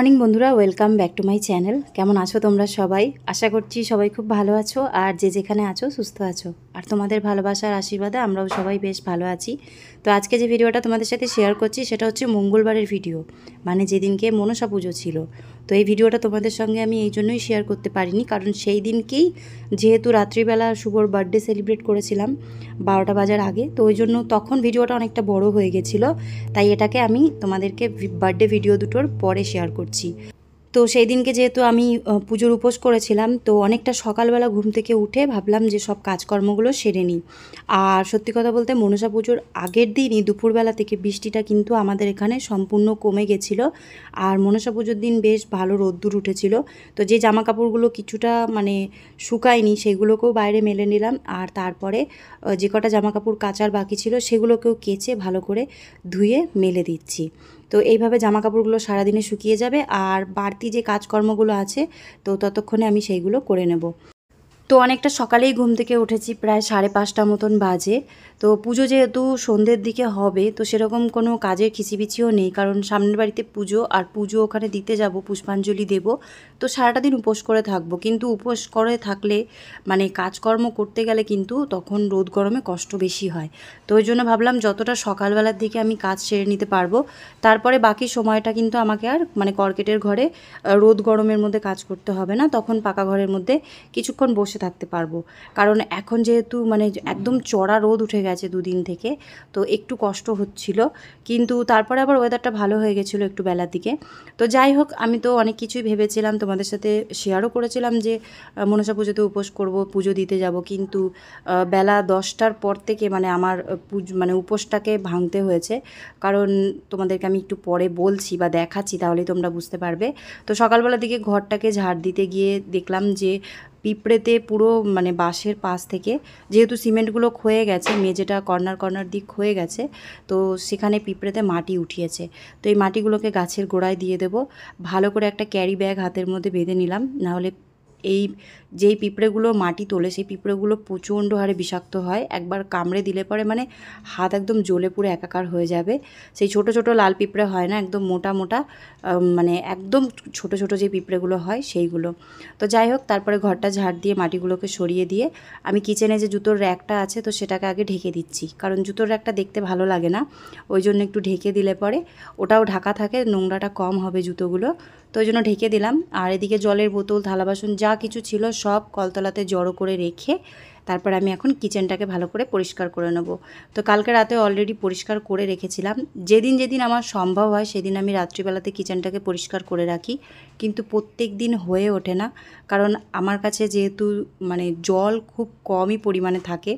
Morning বন্ধুরা welcome back to my channel কেমন আছো তোমরা সবাই আশা করছি সবাই খুব ভালো আছো আর যে যেখানে আছো সুস্থ আছো আর তোমাদের ভালোবাসার আশীর্বাদে আমরাও সবাই বেশ ভালো আছি তো আজকে যে ভিডিওটা তোমাদের সাথে শেয়ার করছি সেটা হচ্ছে মঙ্গলবারের ভিডিও মানে যেদিনকে মনসা পুজো ছিল তো এই ভিডিওটা তোমাদের সঙ্গে আমি এই জন্যই শেয়ার করতে পারিনি কারণ সেই দিনকেই যেহেতু রাত্রিবেলা শুভর বার্থডে সেলিব্রেট করেছিলাম বারোটা বাজার আগে তো ওই জন্য তখন ভিডিওটা অনেকটা বড় হয়ে গেছিলো তাই এটাকে আমি তোমাদেরকে বার্থডে ভিডিও দুটোর পরে শেয়ার করছি তো সেই দিনকে যেহেতু আমি পুজোর উপোস করেছিলাম তো অনেকটা সকালবেলা ঘুম থেকে উঠে ভাবলাম যে সব কাজকর্মগুলো সেরে নিই আর সত্যি কথা বলতে মনসা পুজোর আগের দিনই দুপুরবেলা থেকে বৃষ্টিটা কিন্তু আমাদের এখানে সম্পূর্ণ কমে গেছিলো আর মনসা পুজোর দিন বেশ ভালো রোদ্দুর উঠেছিল তো যে জামা কাপড়গুলো কিছুটা মানে শুকায়নি সেগুলোকেও বাইরে মেলে নিলাম আর তারপরে যে কটা জামা কাপড় কাচার বাকি ছিল সেগুলোকেও কেচে ভালো করে ধুয়ে মেলে দিচ্ছি তো এইভাবে জামা কাপড়গুলো সারাদিনে শুকিয়ে যাবে আর বাড়তি যে কাজকর্মগুলো আছে তো ততক্ষণে আমি সেইগুলো করে নেব তো অনেকটা সকালেই ঘুম থেকে উঠেছি প্রায় সাড়ে পাঁচটা মতন বাজে তো পুজো যেহেতু সন্ধ্যের দিকে হবে তো সেরকম কোনো কাজের খিচিবিচিও নেই কারণ সামনের বাড়িতে পুজো আর পুজো ওখানে দিতে যাব পুষ্পাঞ্জলি দেব তো সারাটা দিন উপোস করে থাকবো কিন্তু উপোস করে থাকলে মানে কাজকর্ম করতে গেলে কিন্তু তখন রোদ গরমে কষ্ট বেশি হয় তো ওই জন্য ভাবলাম যতটা সকালবেলার দিকে আমি কাজ সেরে নিতে পারবো তারপরে বাকি সময়টা কিন্তু আমাকে আর মানে কর্কেটের ঘরে রোদ গরমের মধ্যে কাজ করতে হবে না তখন পাকা ঘরের মধ্যে কিছুক্ষণ বসে থাকতে পারবো কারণ এখন যেহেতু মানে একদম চড়া রোদ উঠে গেছে দুদিন থেকে তো একটু কষ্ট হচ্ছিল কিন্তু তারপরে আবার ওয়েদারটা ভালো হয়ে গেছিলো একটু বেলার দিকে তো যাই হোক আমি তো অনেক কিছুই ভেবেছিলাম তোমাদের সাথে শেয়ারও করেছিলাম যে মনসা পুজোতে উপোস করব পুজো দিতে যাব কিন্তু বেলা দশটার পর থেকে মানে আমার মানে উপোসটাকে ভাঙতে হয়েছে কারণ তোমাদেরকে আমি একটু পরে বলছি বা দেখাচ্ছি তাহলে তোমরা বুঝতে পারবে তো সকালবেলার দিকে ঘরটাকে ঝাড় দিতে গিয়ে দেখলাম যে পিঁপড়েতে পুরো মানে বাঁশের পাশ থেকে যেহেতু সিমেন্টগুলো ক্ষয়ে গেছে মেঝেটা কর্নার কর্নার দিক ক্ষয়ে গেছে তো সেখানে পিঁপড়েতে মাটি উঠিয়েছে তো এই মাটিগুলোকে গাছের গোড়ায় দিয়ে দেব ভালো করে একটা ক্যারি ব্যাগ হাতের মধ্যে বেঁধে নিলাম নাহলে এই যেই পিঁপড়েগুলো মাটি তোলে সেই পিঁপড়েগুলো প্রচণ্ড হারে বিষাক্ত হয় একবার কামড়ে দিলে পরে মানে হাত একদম জ্বলে পুরো একাকার হয়ে যাবে সেই ছোট ছোট লাল পিঁপড়ে হয় না একদম মোটা মোটা মানে একদম ছোট ছোট যে পিঁপড়েগুলো হয় সেইগুলো তো যাই হোক তারপরে ঘরটা ঝাড় দিয়ে মাটিগুলোকে সরিয়ে দিয়ে আমি কিচেনে যে জুতোর র্যাকটা আছে তো সেটাকে আগে ঢেকে দিচ্ছি কারণ জুতোর র্যাকটা দেখতে ভালো লাগে না ওই জন্য একটু ঢেকে দিলে পরে ওটাও ঢাকা থাকে নোংরাটা কম হবে জুতোগুলো তো ওই জন্য ঢেকে দিলাম আর এদিকে জলের বোতল থালা বাসন যা কিছু ছিল সব কলতলাতে জড়ো করে রেখে তারপর আমি এখন কিচেনটাকে ভালো করে পরিষ্কার করে নেব তো কালকে রাতে অলরেডি পরিষ্কার করে রেখেছিলাম যেদিন যেদিন আমার সম্ভব হয় সেদিন আমি রাত্রিবেলাতে কিচেনটাকে পরিষ্কার করে রাখি কিন্তু প্রত্যেক দিন হয়ে ওঠে না কারণ আমার কাছে যেহেতু মানে জল খুব কমই পরিমাণে থাকে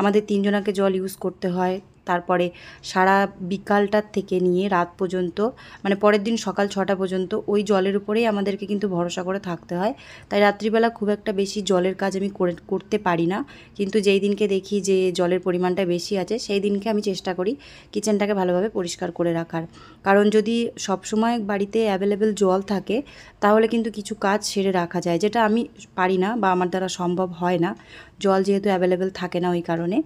আমাদের তিনজনাকে জল ইউজ করতে হয় তারপরে সারা বিকালটার থেকে নিয়ে রাত পর্যন্ত মানে পরের দিন সকাল ছটা পর্যন্ত ওই জলের উপরেই আমাদেরকে কিন্তু ভরসা করে থাকতে হয় তাই রাত্রিবেলা খুব একটা বেশি জলের কাজ আমি করতে পারি না কিন্তু যেই দিনকে দেখি যে জলের পরিমাণটা বেশি আছে সেই দিনকে আমি চেষ্টা করি কিচেনটাকে ভালোভাবে পরিষ্কার করে রাখার কারণ যদি সবসময় বাড়িতে অ্যাভেলেবেল জল থাকে তাহলে কিন্তু কিছু কাজ সেরে রাখা যায় যেটা আমি পারি না বা আমার দ্বারা সম্ভব হয় না জল যেহেতু অ্যাভেলেবেল থাকে না ওই কারণে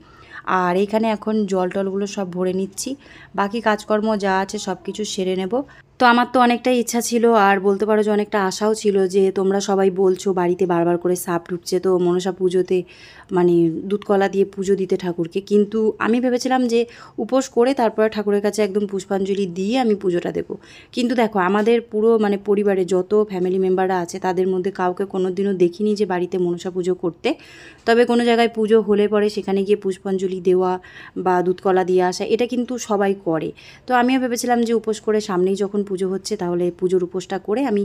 আর এখানে এখন জল টলগুলো সব ভরে নিচ্ছি বাকি কাজকর্ম যা আছে সব কিছু সেরে নেব তো আমার তো অনেকটা ইচ্ছা ছিল আর বলতে পারো যে অনেকটা আশাও ছিল যে তোমরা সবাই বলছো বাড়িতে বারবার করে সাপ ঢুকছে তো মনসা পুজোতে মানে দুধকলা দিয়ে পুজো দিতে ঠাকুরকে কিন্তু আমি ভেবেছিলাম যে উপোস করে তারপরে ঠাকুরের কাছে একদম পুষ্পাঞ্জলি দিয়ে আমি পুজোটা দেবো কিন্তু দেখো আমাদের পুরো মানে পরিবারে যত ফ্যামিলি মেম্বাররা আছে তাদের মধ্যে কাউকে কোনো দিনও দেখিনি যে বাড়িতে মনসা পুজো করতে তবে কোনো জায়গায় পুজো হলে পরে সেখানে গিয়ে পুষ্পাঞ্জলি দেওয়া বা দুধকলা দিয়ে আসা এটা কিন্তু সবাই করে তো আমিও ভেবেছিলাম যে উপোস করে সামনেই যখন পুজো হচ্ছে তাহলে পুজোর উপোসটা করে আমি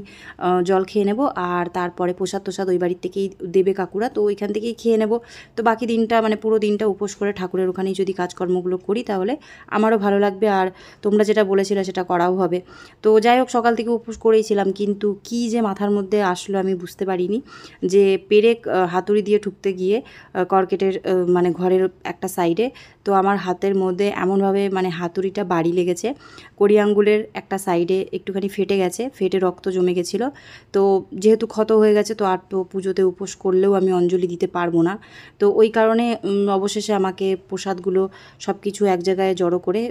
জল খেয়ে নেব আর তারপরে প্রসাদ তোসাদ ওই বাড়ির থেকেই দেবে কাকুরা তো ওইখান থেকেই খেয়ে নেব তো বাকি দিনটা মানে পুরো দিনটা উপোস করে ঠাকুরের ওখানেই যদি কাজকর্মগুলো করি তাহলে আমারও ভালো লাগবে আর তোমরা যেটা বলেছিলে সেটা করাও হবে তো যাই হোক সকাল থেকে উপোস করেইছিলাম কিন্তু কি যে মাথার মধ্যে আসলো আমি বুঝতে পারিনি যে পেরেক হাতুড়ি দিয়ে ঠুকতে গিয়ে কর্কেটের মানে ঘরের একটা সাইডে তো আমার হাতের মধ্যে এমনভাবে মানে হাতুড়িটা বাড়ি লেগেছে কড়ি আঙ্গুলের একটা সাইড সাইডে একটুখানি ফেটে গেছে ফেটে রক্ত জমে গেছিল তো যেহেতু ক্ষত হয়ে গেছে তো আর তো পুজোতে উপোস করলেও আমি অঞ্জলি দিতে পারবো না তো ওই কারণে অবশেষে আমাকে প্রসাদগুলো সব কিছু এক জায়গায় জড়ো করে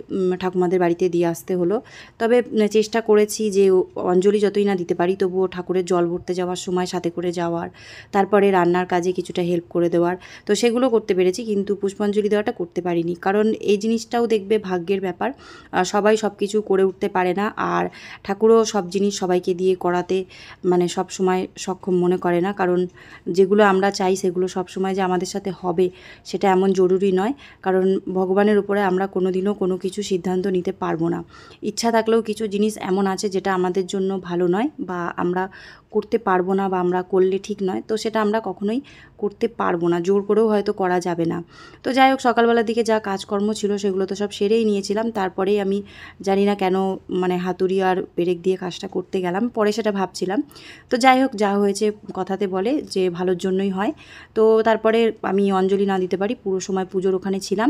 ঠাকুমাদের বাড়িতে দিয়ে আসতে হলো তবে চেষ্টা করেছি যে অঞ্জলি যতই না দিতে পারি তবুও ঠাকুরের জল ভরতে যাওয়ার সময় সাথে করে যাওয়ার তারপরে রান্নার কাজে কিছুটা হেল্প করে দেওয়ার তো সেগুলো করতে পেরেছি কিন্তু পুষ্পাঞ্জলি দেওয়াটা করতে পারিনি কারণ এই জিনিসটাও দেখবে ভাগ্যের ব্যাপার সবাই সব কিছু করে উঠতে পারে না আর আর ঠাকুরও সব জিনিস সবাইকে দিয়ে করাতে মানে সব সময় সক্ষম মনে করে না কারণ যেগুলো আমরা চাই সেগুলো সব সময় যে আমাদের সাথে হবে সেটা এমন জরুরি নয় কারণ ভগবানের উপরে আমরা কোনো দিনও কোনো কিছু সিদ্ধান্ত নিতে পারবো না ইচ্ছা থাকলেও কিছু জিনিস এমন আছে যেটা আমাদের জন্য ভালো নয় বা আমরা করতে পারবো না বা আমরা করলে ঠিক নয় তো সেটা আমরা কখনোই করতে পারবো না জোর করেও হয়তো করা যাবে না তো যাই হোক সকালবেলার দিকে যা কাজকর্ম ছিল সেগুলো তো সব সেরেই নিয়েছিলাম তারপরেই আমি জানি না কেন মানে হাতুড়ি ভিডিও আর ব্রেক দিয়ে কাজটা করতে গেলাম পরে সেটা ভাবছিলাম তো যাই হোক যা হয়েছে কথাতে বলে যে ভালোর জন্যই হয় তো তারপরে আমি অঞ্জলি না দিতে পারি পুরো সময় পুজোর ওখানে ছিলাম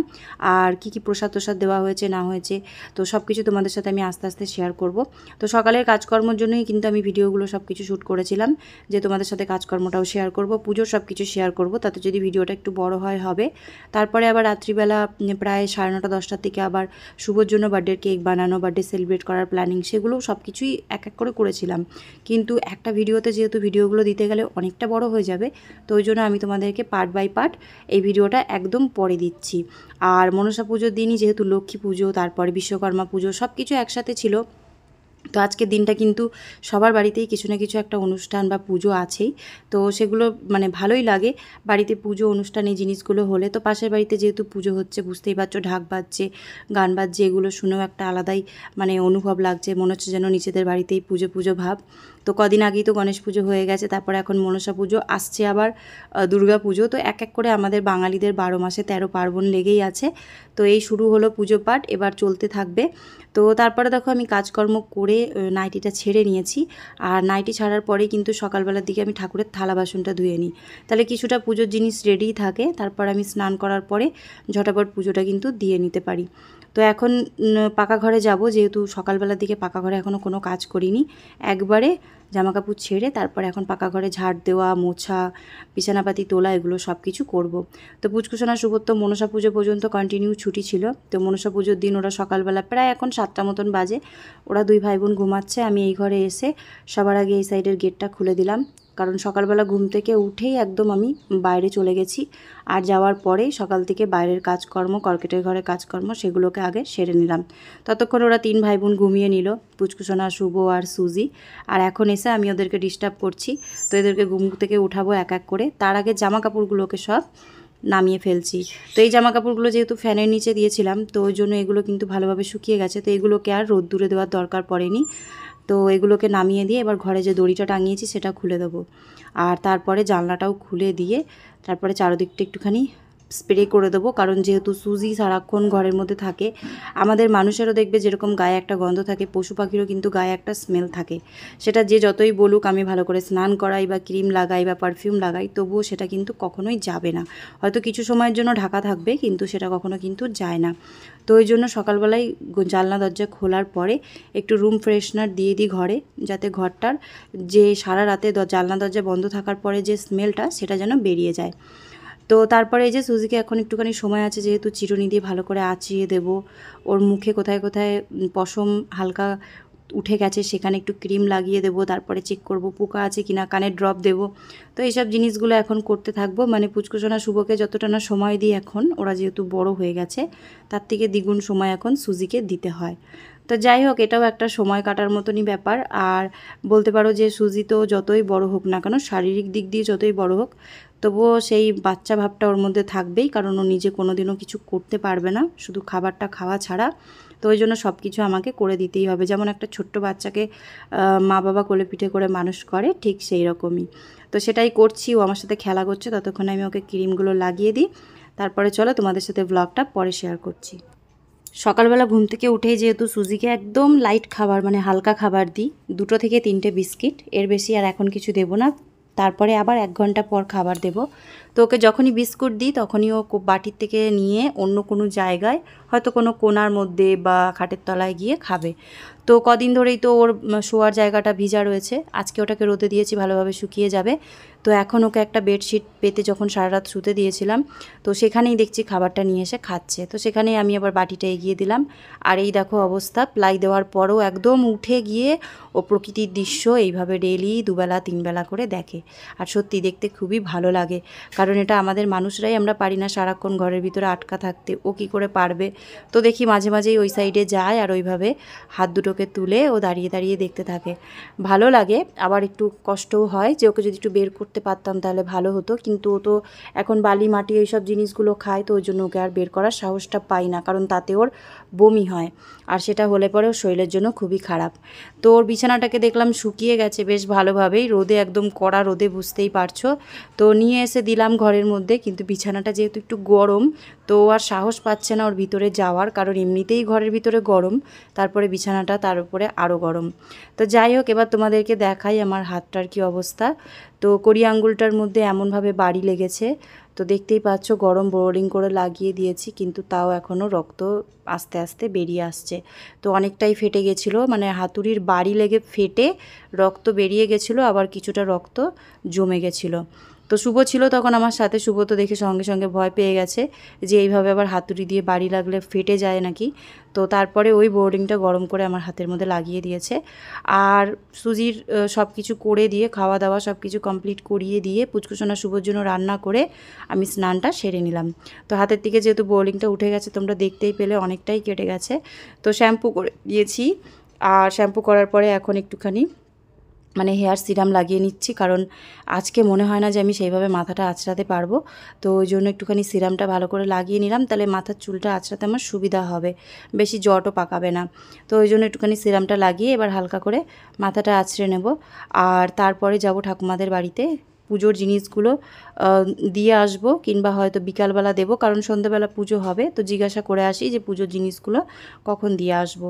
আর কি কি প্রসাদ প্রসাদ দেওয়া হয়েছে না হয়েছে তো সব কিছু তোমাদের সাথে আমি আস্তে আস্তে শেয়ার করব তো সকালের কাজকর্মর জন্যই কিন্তু আমি ভিডিওগুলো সব কিছু শ্যুট করেছিলাম যে তোমাদের সাথে কাজকর্মটাও শেয়ার করব পুজোর সব কিছু শেয়ার করব তাতে যদি ভিডিওটা একটু বড় হয় হবে তারপরে আবার রাত্রিবেলা প্রায় সাড়ে নটা দশটার থেকে আবার শুভর জন্য বার্থডের কেক বানানো বার্থডে সেলিব্রেট করার প্ল্যানিং সেগুলো সব কিছুই এক এক করে করেছিলাম কিন্তু একটা ভিডিওতে যেহেতু ভিডিওগুলো দিতে গেলে অনেকটা বড় হয়ে যাবে তো ওই জন্য আমি তোমাদেরকে পার্ট বাই পার্ট এই ভিডিওটা একদম পরে দিচ্ছি আর মনসা পুজোর দিনই যেহেতু লক্ষ্মী পুজো তারপর বিশ্বকর্মা পুজো সব কিছু একসাথে ছিল তো আজকের দিনটা কিন্তু সবার বাড়িতেই কিছু না কিছু একটা অনুষ্ঠান বা পুজো আছেই তো সেগুলো মানে ভালোই লাগে বাড়িতে পুজো অনুষ্ঠান এই জিনিসগুলো হলে তো পাশের বাড়িতে যেহেতু পুজো হচ্ছে বুঝতেই পারছো ঢাক বাজছে গান বাজছে এগুলো শুনেও একটা আলাদাই মানে অনুভব লাগছে মনে হচ্ছে যেন নিজেদের বাড়িতেই পুজো পুজো ভাব তো কদিন আগেই তো গণেশ পুজো হয়ে গেছে তারপর এখন মনসা পুজো আসছে আবার দুর্গা পুজো তো এক এক করে আমাদের বাঙালিদের বারো মাসে তেরো পার্বণ লেগেই আছে তো এই শুরু হলো পুজো পাঠ এবার চলতে থাকবে তো তারপরে দেখো আমি কাজকর্ম করে নাইটিটা ছেড়ে নিয়েছি আর নাইটি ছাড়ার পরেই কিন্তু সকালবেলার দিকে আমি ঠাকুরের থালা বাসনটা ধুয়ে নিই তাহলে কিছুটা পুজোর জিনিস রেডি থাকে তারপর আমি স্নান করার পরে ঝটাপট পুজোটা কিন্তু দিয়ে নিতে পারি তো এখন পাকা ঘরে যাব যেহেতু সকালবেলার দিকে পাকা ঘরে এখনও কোনো কাজ করিনি একবারে জামাকাপড় ছেড়ে তারপর এখন পাকা ঘরে ঝাড় দেওয়া মোছা বিছানাপাতি তোলা এগুলো সব কিছু করবো তো পুচকুসোনা সুবত্ত মনসা পুজো পর্যন্ত কন্টিনিউ ছুটি ছিল তো মনসা পুজোর দিন ওরা সকালবেলা প্রায় এখন সাতটা মতন বাজে ওরা দুই ভাই বোন ঘুমাচ্ছে আমি এই ঘরে এসে সবার আগে এই সাইডের গেটটা খুলে দিলাম কারণ সকালবেলা ঘুম থেকে উঠেই একদম আমি বাইরে চলে গেছি আর যাওয়ার পরেই সকাল থেকে বাইরের কাজকর্ম কর্কেটের ঘরে কাজকর্ম সেগুলোকে আগে সেরে নিলাম ততক্ষণ ওরা তিন ভাই বোন ঘুমিয়ে নিল পুচকুসোনা শুভ আর সুজি আর এখন এসে আমি ওদেরকে ডিস্টার্ব করছি তো এদেরকে ঘুম থেকে উঠাবো এক এক করে তার আগে জামা কাপড়গুলোকে সব নামিয়ে ফেলছি তো এই জামা কাপড়গুলো যেহেতু ফ্যানের নিচে দিয়েছিলাম তো ওই জন্য এগুলো কিন্তু ভালোভাবে শুকিয়ে গেছে তো এগুলোকে আর রোদ্দুরে দেওয়ার দরকার পড়েনি তো এগুলোকে নামিয়ে দিয়ে এবার ঘরে যে দড়িটা টাঙিয়েছি সেটা খুলে দেবো আর তারপরে জানলাটাও খুলে দিয়ে তারপরে চারোদিকটা একটুখানি স্প্রে করে দেবো কারণ যেহেতু সুজি সারাক্ষণ ঘরের মধ্যে থাকে আমাদের মানুষেরও দেখবে যেরকম গায়ে একটা গন্ধ থাকে পশু পাখিরও কিন্তু গায়ে একটা স্মেল থাকে সেটা যে যতই বলুক আমি ভালো করে স্নান করাই বা ক্রিম লাগাই বা পারফিউম লাগাই তবুও সেটা কিন্তু কখনোই যাবে না হয়তো কিছু সময়ের জন্য ঢাকা থাকবে কিন্তু সেটা কখনো কিন্তু যায় না তো ওই জন্য সকালবেলায় জানলা দরজা খোলার পরে একটু রুম ফ্রেশনার দিয়ে দিই ঘরে যাতে ঘরটার যে সারা রাতে জানলা দরজা বন্ধ থাকার পরে যে স্মেলটা সেটা যেন বেরিয়ে যায় তো তারপরে এই যে সুজিকে এখন একটুখানি সময় আছে যেহেতু চিরুনি দিয়ে ভালো করে আঁচিয়ে দেব ওর মুখে কোথায় কোথায় পশম হালকা উঠে গেছে সেখানে একটু ক্রিম লাগিয়ে দেবো তারপরে চেক করব পোকা আছে কিনা কানে ড্রপ দেব তো এইসব জিনিসগুলো এখন করতে থাকবো মানে পুচকুচনা শুভকে যতটা না সময় দিই এখন ওরা যেহেতু বড় হয়ে গেছে তার থেকে দ্বিগুণ সময় এখন সুজিকে দিতে হয় তো যাই হোক এটাও একটা সময় কাটার মতনই ব্যাপার আর বলতে পারো যে সুজি তো যতই বড় হোক না কেন শারীরিক দিক দিয়ে যতই বড় হোক তবুও সেই বাচ্চা ভাবটা ওর মধ্যে থাকবেই কারণ ও নিজে কোনো দিনও কিছু করতে পারবে না শুধু খাবারটা খাওয়া ছাড়া তো ওই জন্য সব কিছু আমাকে করে দিতেই হবে যেমন একটা ছোট্ট বাচ্চাকে মা বাবা কোলে পিঠে করে মানুষ করে ঠিক সেই রকমই তো সেটাই করছি ও আমার সাথে খেলা করছে ততক্ষণে আমি ওকে ক্রিমগুলো লাগিয়ে দিই তারপরে চলো তোমাদের সাথে ব্লগটা পরে শেয়ার করছি সকালবেলা ঘুম থেকে উঠেই যেহেতু সুজিকে একদম লাইট খাবার মানে হালকা খাবার দিই দুটো থেকে তিনটে বিস্কিট এর বেশি আর এখন কিছু দেব না তারপরে আবার এক ঘন্টা পর খাবার দেব তো ওকে যখনই বিস্কুট দিই তখনই ও বাটির থেকে নিয়ে অন্য কোনো জায়গায় হয়তো কোনো কোনার মধ্যে বা খাটের তলায় গিয়ে খাবে তো কদিন ধরেই তো ওর শোয়ার জায়গাটা ভিজা রয়েছে আজকে ওটাকে রোদে দিয়েছি ভালোভাবে শুকিয়ে যাবে তো এখন ওকে একটা বেডশিট পেতে যখন সারা রাত শুতে দিয়েছিলাম তো সেখানেই দেখছি খাবারটা নিয়ে এসে খাচ্ছে তো সেখানেই আমি আবার বাটিটা এগিয়ে দিলাম আর এই দেখো অবস্থা প্লাই দেওয়ার পরও একদম উঠে গিয়ে ও প্রকৃতির দৃশ্য এইভাবে ডেলি দুবেলা তিনবেলা করে দেখে আর সত্যি দেখতে খুবই ভালো লাগে কারণ এটা আমাদের মানুষরাই আমরা পারি না সারাক্ষণ ঘরের ভিতরে আটকা থাকতে ও কি করে পারবে তো দেখি মাঝে মাঝেই ওই সাইডে যায় আর ওইভাবে হাত দুটোকে তুলে ও দাঁড়িয়ে দাঁড়িয়ে দেখতে থাকে ভালো লাগে আবার একটু কষ্টও হয় যে ওকে যদি একটু বের করতে পারতাম তাহলে ভালো হতো কিন্তু ও তো এখন বালি মাটি এইসব জিনিসগুলো খায় তো ওই জন্য ওকে আর বের করার সাহসটা পাই না কারণ তাতে ওর বমি হয় আর সেটা হলে পরেও শরীরের জন্য খুবই খারাপ তো ওর বিছানাটাকে দেখলাম শুকিয়ে গেছে বেশ ভালোভাবেই রোদে একদম কড়া রোদে বুঝতেই পারছো তো নিয়ে এসে দিলাম ঘরের মধ্যে কিন্তু বিছানাটা যেহেতু একটু গরম তো আর সাহস পাচ্ছে না ওর ভিতরে যাওয়ার কারণ এমনিতেই ঘরের ভিতরে গরম তারপরে বিছানাটা তার উপরে আরও গরম তো যাই হোক এবার তোমাদেরকে দেখাই আমার হাতটার কি অবস্থা তো করি আঙ্গুলটার মধ্যে এমনভাবে বাড়ি লেগেছে তো দেখতেই পাচ্ছ গরম বোরিং করে লাগিয়ে দিয়েছি কিন্তু তাও এখনও রক্ত আস্তে আস্তে বেরিয়ে আসছে তো অনেকটাই ফেটে গেছিলো মানে হাতুড়ির বাড়ি লেগে ফেটে রক্ত বেরিয়ে গেছিলো আবার কিছুটা রক্ত জমে গেছিলো তো শুভ ছিল তখন আমার সাথে শুভ তো দেখে সঙ্গে সঙ্গে ভয় পেয়ে গেছে যে এইভাবে আবার হাতুড়ি দিয়ে বাড়ি লাগলে ফেটে যায় নাকি তো তারপরে ওই বোর্ডিংটা গরম করে আমার হাতের মধ্যে লাগিয়ে দিয়েছে আর সুজির সব কিছু করে দিয়ে খাওয়া দাওয়া সব কিছু কমপ্লিট করিয়ে দিয়ে পুচকুসোনা শুভর জন্য রান্না করে আমি স্নানটা সেরে নিলাম তো হাতের দিকে যেহেতু বোর্ডিংটা উঠে গেছে তোমরা দেখতেই পেলে অনেকটাই কেটে গেছে তো শ্যাম্পু করে দিয়েছি আর শ্যাম্পু করার পরে এখন একটুখানি মানে হেয়ার সিরাম লাগিয়ে নিচ্ছি কারণ আজকে মনে হয় না যে আমি সেইভাবে মাথাটা আঁচড়াতে পারবো তো ওই জন্য একটুখানি সিরামটা ভালো করে লাগিয়ে নিলাম তাহলে মাথার চুলটা আঁচড়াতে আমার সুবিধা হবে বেশি জটও পাকাবে না তো ওই জন্য একটুখানি সিরামটা লাগিয়ে এবার হালকা করে মাথাটা আঁচড়ে নেব আর তারপরে যাব ঠাকুমাদের বাড়িতে পুজোর জিনিসগুলো দিয়ে আসব কিংবা হয়তো বিকালবেলা দেবো কারণ সন্ধ্যাবেলা পুজো হবে তো জিজ্ঞাসা করে আসি যে পুজোর জিনিসগুলো কখন দিয়ে আসব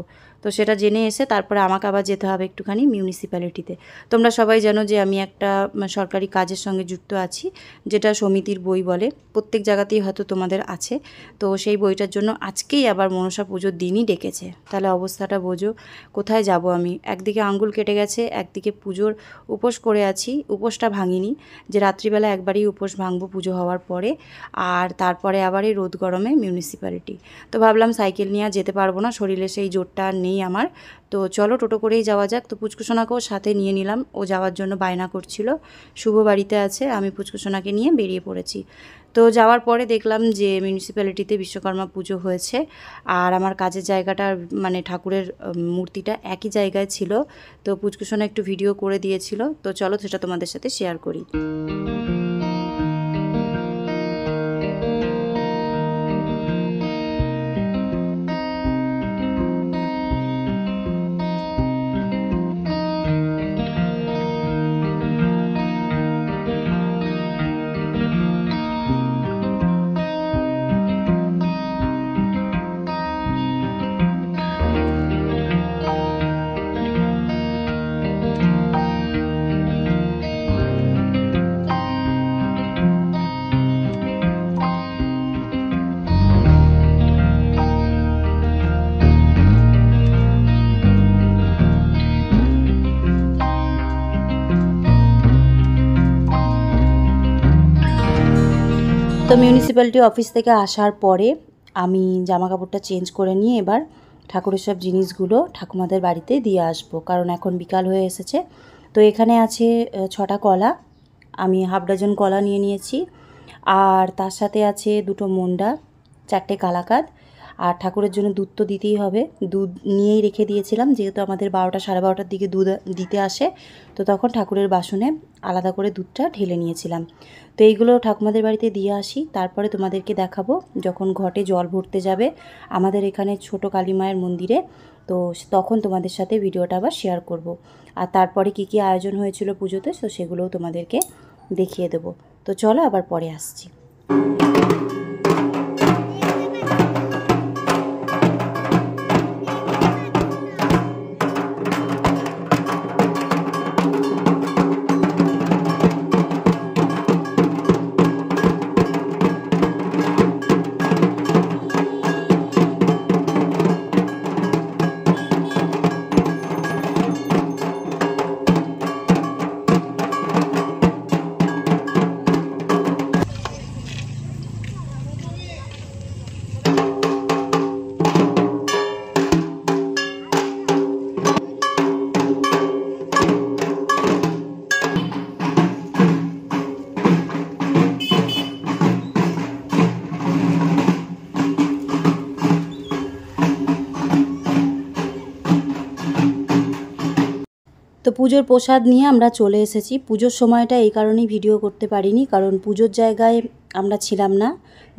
তো সেটা জেনে এসে তারপরে আমাকে আবার যেতে হবে একটুখানি মিউনিসিপ্যালিটিতে তোমরা সবাই জানো যে আমি একটা সরকারি কাজের সঙ্গে যুক্ত আছি যেটা সমিতির বই বলে প্রত্যেক জায়গাতেই হয়তো তোমাদের আছে তো সেই বইটার জন্য আজকেই আবার মনসা পুজোর দিনই ডেকেছে তাহলে অবস্থাটা বোঝো কোথায় যাব আমি একদিকে আঙ্গুল কেটে গেছে একদিকে পুজোর উপোস করে আছি উপোসটা ভাঙিনি যে রাত্রিবেলা একবারই উপোস ভাঙবো পুজো হওয়ার পরে আর তারপরে আবার এই রোদ গরমে মিউনিসিপ্যালিটি তো ভাবলাম সাইকেল নিয়ে যেতে পারবো না শরীরে সেই জোরটা নেই নেই আমার তো চলো টোটো করেই যাওয়া যাক তো পুচকুসোনাকেও সাথে নিয়ে নিলাম ও যাওয়ার জন্য বায়না করছিল শুভ বাড়িতে আছে আমি পুচকুসোনাকে নিয়ে বেরিয়ে পড়েছি তো যাওয়ার পরে দেখলাম যে মিউনিসিপ্যালিটিতে বিশ্বকর্মা পুজো হয়েছে আর আমার কাজের জায়গাটা মানে ঠাকুরের মূর্তিটা একই জায়গায় ছিল তো পুচকুসোনা একটু ভিডিও করে দিয়েছিল তো চলো সেটা তোমাদের সাথে শেয়ার করি মিউনিসিপ্যালিটি অফিস থেকে আসার পরে আমি জামা কাপড়টা চেঞ্জ করে নিয়ে এবার ঠাকুরের সব জিনিসগুলো ঠাকুমাদের বাড়িতে দিয়ে আসবো কারণ এখন বিকাল হয়ে এসেছে তো এখানে আছে ছটা কলা আমি হাফ ডজন কলা নিয়ে নিয়েছি আর তার সাথে আছে দুটো মুন্ডা চারটে কালাকাত আর ঠাকুরের জন্য দুধ তো দিতেই হবে দুধ নিয়েই রেখে দিয়েছিলাম যেহেতু আমাদের বারোটা সাড়ে বারোটার দিকে দুধ দিতে আসে তো তখন ঠাকুরের বাসনে আলাদা করে দুধটা ঢেলে নিয়েছিলাম তো এইগুলো ঠাকুমাদের বাড়িতে দিয়ে আসি তারপরে তোমাদেরকে দেখাবো যখন ঘটে জল ভরতে যাবে আমাদের এখানে ছোট কালীমায়ের মন্দিরে তো তখন তোমাদের সাথে ভিডিওটা আবার শেয়ার করব। আর তারপরে কি কি আয়োজন হয়েছিল পুজোতে তো সেগুলোও তোমাদেরকে দেখিয়ে দেব তো চলো আবার পরে আসছি তো পুজোর প্রসাদ নিয়ে আমরা চলে এসেছি পুজোর সময়টা এই কারণেই ভিডিও করতে পারিনি কারণ পুজোর জায়গায় আমরা ছিলাম না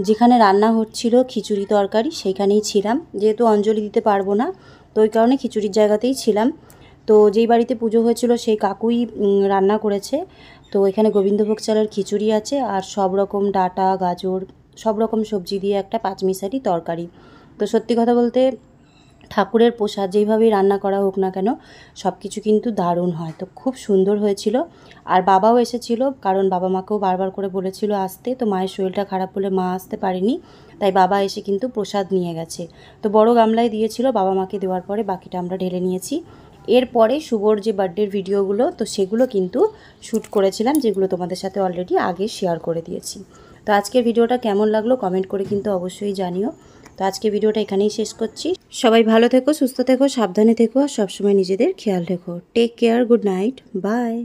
যেখানে রান্না হচ্ছিল খিচুড়ি তরকারি সেইখানেই ছিলাম যেহেতু অঞ্জলি দিতে পারবো না তো ওই কারণে খিচুড়ির জায়গাতেই ছিলাম তো যেই বাড়িতে পুজো হয়েছিল সেই কাকুই রান্না করেছে তো এখানে গোবিন্দভোগ চালের খিচুড়ি আছে আর সব রকম ডাটা গাজর সব রকম সবজি দিয়ে একটা পাঁচমিশালি তরকারি তো সত্যি কথা বলতে ঠাকুরের প্রসাদ যেইভাবেই রান্না করা হোক না কেন সব কিছু কিন্তু দারুণ হয় তো খুব সুন্দর হয়েছিল আর বাবাও এসেছিল কারণ বাবা মাকেও বারবার করে বলেছিল আসতে তো মায়ের শরীরটা খারাপ হলে মা আসতে পারেনি তাই বাবা এসে কিন্তু প্রসাদ নিয়ে গেছে তো বড় গামলায় দিয়েছিল বাবা মাকে দেওয়ার পরে বাকিটা আমরা ঢেলে নিয়েছি এরপরে শুভর যে বার্থডের ভিডিওগুলো তো সেগুলো কিন্তু শ্যুট করেছিলাম যেগুলো তোমাদের সাথে অলরেডি আগে শেয়ার করে দিয়েছি তো আজকের ভিডিওটা কেমন লাগলো কমেন্ট করে কিন্তু অবশ্যই জানিও তো আজকে ভিডিওটা এখানেই শেষ করছি সবাই ভালো থেকো সুস্থ থেকো সাবধানে থেকো আর সবসময় নিজেদের খেয়াল রেখো take care good night by